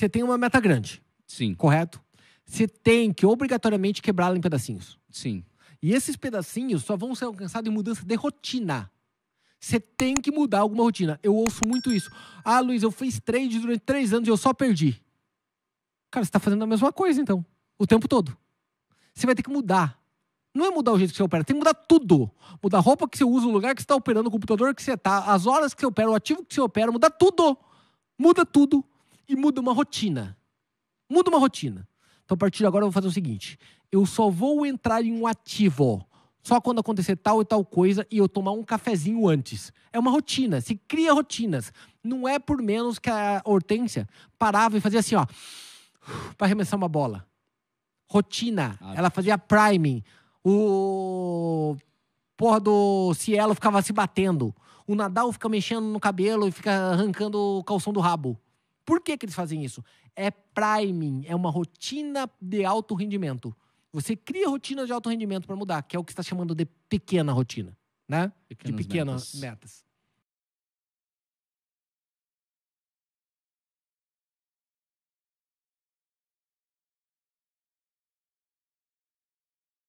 Você tem uma meta grande. Sim. Correto? Você tem que obrigatoriamente quebrá-la em pedacinhos. Sim. E esses pedacinhos só vão ser alcançados em mudança de rotina. Você tem que mudar alguma rotina. Eu ouço muito isso. Ah, Luiz, eu fiz trade durante três anos e eu só perdi. Cara, você está fazendo a mesma coisa, então. O tempo todo. Você vai ter que mudar. Não é mudar o jeito que você opera, tem que mudar tudo. Mudar a roupa que você usa, o lugar que você está operando, o computador que você está, as horas que você opera, o ativo que você opera, mudar tudo. Muda tudo e muda uma rotina. Muda uma rotina. Então, a partir de agora, eu vou fazer o seguinte: eu só vou entrar em um ativo só quando acontecer tal e tal coisa e eu tomar um cafezinho antes. É uma rotina, se cria rotinas. Não é por menos que a Hortência parava e fazia assim, ó, para arremessar uma bola. Rotina. Ah, Ela fazia priming. O porra do Cielo ficava se batendo. O Nadal fica mexendo no cabelo e fica arrancando o calção do rabo. Por que, que eles fazem isso? É priming, é uma rotina de alto rendimento. Você cria rotinas de alto rendimento para mudar, que é o que está chamando de pequena rotina, né? Pequenas de pequenas metas. metas.